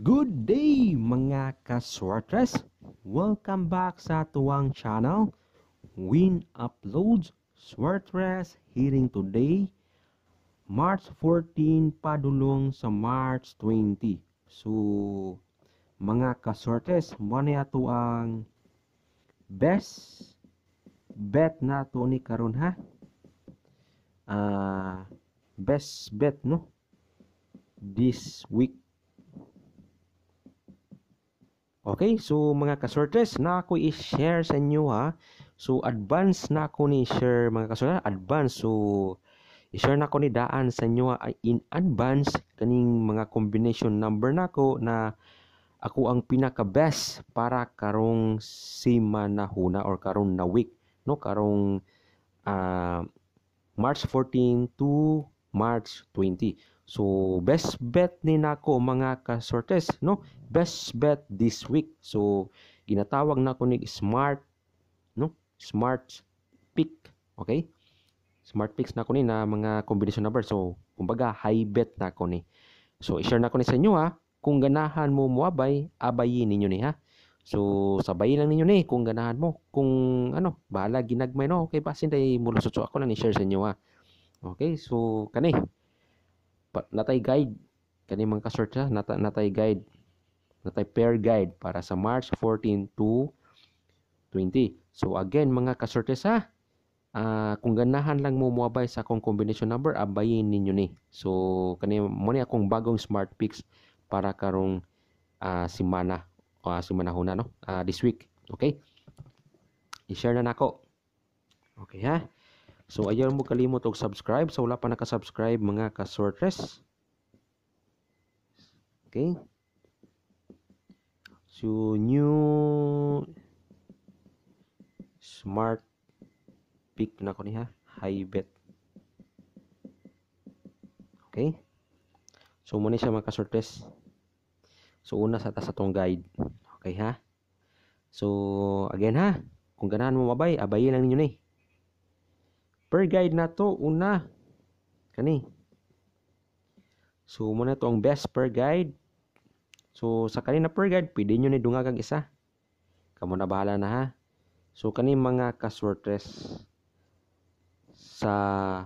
Good day mga kaswartres! Welcome back sa tuwang channel. Win uploads swartres hearing today March 14 padulong sa March 20. So mga kaswartres, muna ato ang best bet na to ni karon ha. Ah uh, best bet no this week Okay, so mga kasortes, na ako i-share sa inyo ha. So advance na ako ni share mga kasortes, advance. So i-share na ako ni daan sa inyo ha, in advance kaning mga combination number na ako na ako ang pinaka best para karong semanahuna or karong na week, no? Karong uh, March 14 to March 20. So, best bet ni nako mga kasortes, no? Best bet this week. So, ginatawag na ko ni smart, no? Smart pick, okay? Smart picks na ko ni na mga combination number. So, kumbaga, high bet na ko ni. So, i-share na ko ni sa inyo ha. Kung ganahan mo muabay, abayin ninyo ni ha. So, sabayin lang ninyo ni kung ganahan mo. Kung ano, bahala ginagmay no. Okay, basin day mulusot. So, ako lang i-share sa inyo ha. Okay, so, kani natay guide kani man ka-search ha natay guide natay pair guide para sa March 14 to 20 so again mga ka-searches ha uh, kung ganahan lang mo moabay sa akong combination number abayin ninyo ni so kani mo ni akong bagong smart picks para karong uh, ah, simana uh, ah, simana huna no uh, this week okay i-share na nako okay ha So ayaw mo kalimot og subscribe sa so, wala pa naka-subscribe mga ka-sortress. Okay? So new smart pick na ko niya, high bet. Okay? So muna siya mga ka-sortress. So una sa ta sa tong guide. Okay ha? So again ha, kung ganahan mo mabay, abayin lang ninyo ni. Eh per guide na to una kani so mo na to ang best per guide so sa kanina per guide pwede nyo ni dunga kag isa kamo na bahala na ha so kani mga kaswertres sa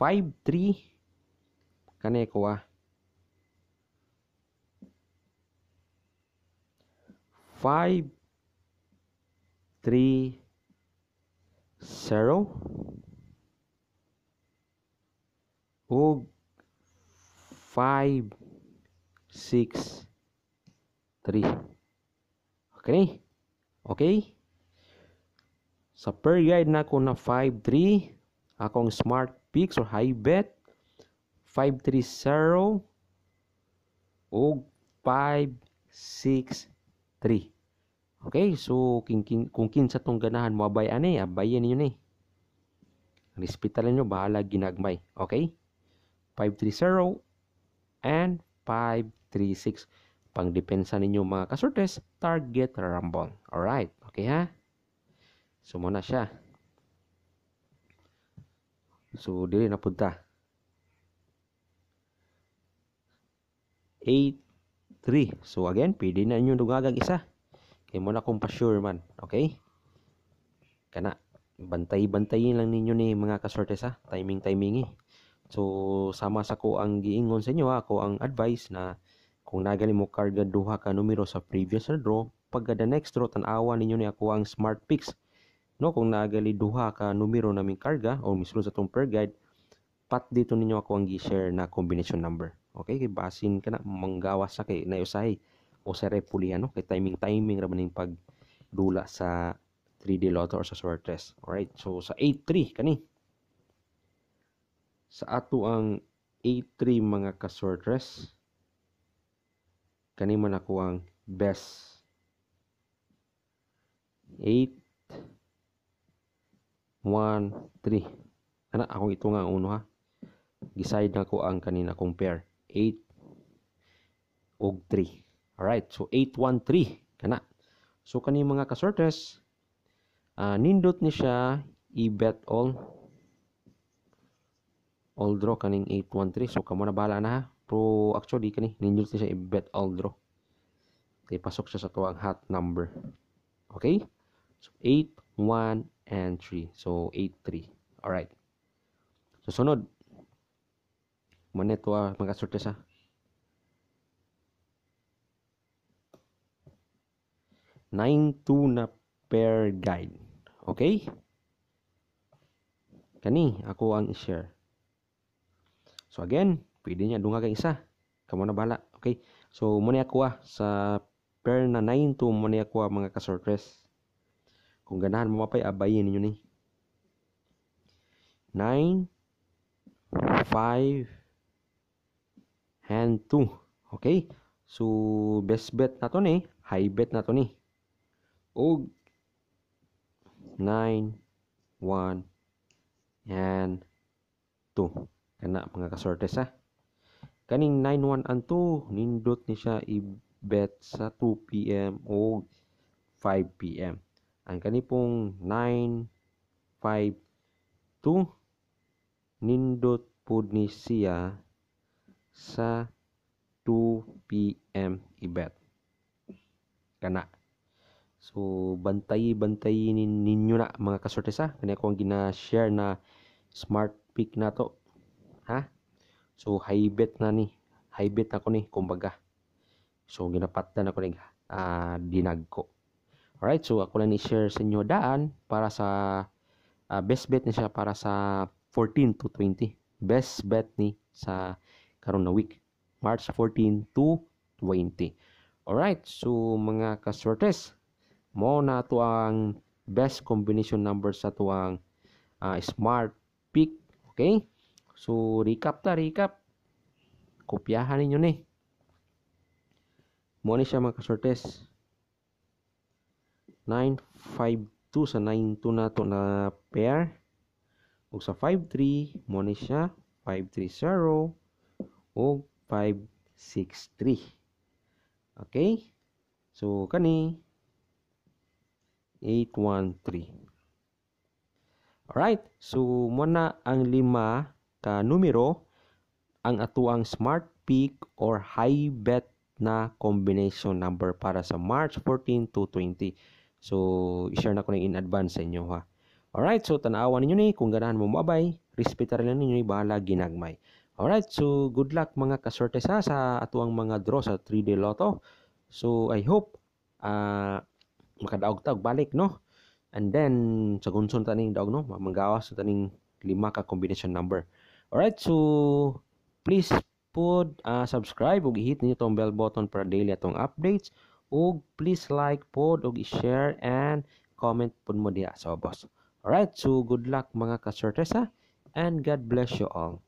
5-3 kani ko ah 5 3 0 ug 5 6 3 okay okay sa per guide na ko na 5 3 akong smart picks or high bet 530 og 3 Okay, so kin, kin, kung kinsa tong ganahan mo abay ani, eh. abayan niyo ni. Eh. Respetalan niyo bahala ginagmay. Okay? 530 and 536. Pangdepensa ninyo mga kasortes, target rumble. Alright, okay ha? Sumuna siya. So, dili na punta. 83 So, again, pwede na ninyo dugagang isa. Kaya mo na kung pa-sure man. Okay? Kana, bantay-bantayin lang ninyo ni mga kasortes ha. Timing-timing eh. So sama sa ko ang giingon sa inyo ako ang advice na kung nagani mo karga duha ka numero sa previous na draw, pag the next draw tan-awa ninyo ni ako ang smart picks. No kung nagali duha ka numero na naming karga o mismo sa tong per guide, pat dito ninyo ako ang gi-share na combination number. Okay, kay basin ka manggawas sa kay nayusahay o sa repuli ano kay timing timing ra maning dula sa 3D lotto or sa all right so sa 83 3 kani sa ato ang A3 mga kasortres kani man ako ang best 8 1 3 ana akong ito nga uno ha giside na ko ang kanina compare 8 og 3 all right so 8 1 3 kana so kani mga kasortres uh, ah, nindot ni siya i-bet all all draw kaning 813 so kamo na bala na ha pero actually kani ninyo siya i-bet all draw kay pasok siya sa tuwang hot number okay so 81 and 3 so 83 all right so sunod maneto ah magasorte sa nine two na pair guide okay kani ako ang share So again, pwede niya dunga kang isa. Kamo na bala. Okay? So mo ni ako ah, sa pair na 9 to mo ni ako ah, mga kasortres. Kung ganahan mo mapay abayin ninyo ni. 9 5 and 2. Okay? So best bet na to ni, high bet na to ni. Og 9 1 and 2 kana mga kasorte sa kaning 91 and 2 nindot ni siya i-bet sa 2 pm o 5 pm ang kanipong 9 5 2 nindot pod ni siya sa 2 pm i-bet kana So, bantay-bantayin ninyo na mga kasorte sa. Kanya ko ang gina-share na smart pick na to ha so high bet na ni high bet ako ni kumbaga so ginapat na ko ni uh, ah, dinag ko alright so ako na ni share sa inyo daan para sa uh, best bet ni siya para sa 14 to 20 best bet ni sa karon na week March 14 to 20 alright so mga kaswertes mo na to ang best combination number sa tuang uh, ah, smart pick okay So, recap ta, recap. Kopyahan ninyo ni. Mo ni siya mga kasortes. 952 sa 92 na to na pair. Ug sa 53 mo ni siya 530 ug 563. Okay? So kani 813. Alright, so mo na ang lima ka numero ang atuang smart peak or high bet na combination number para sa March 14 to 20. So, i-share na ko na in advance sa inyo ha. Alright, so tanawan ninyo ni kung ganahan mo mabay, respeta rin ninyo ni bahala ginagmay. Alright, so good luck mga kasorte sa sa atuang mga draw sa 3D Lotto. So, I hope uh, ah, makadaog tag balik no. And then sa gunson taning daog no, manggawas taning lima ka combination number. Alright, so please pod uh, subscribe ug i-hit ninyo tong bell button para daily atong updates ug please like pod ug i-share and comment pod mo diha sa boss. Alright, so good luck mga kasortesa and God bless you all.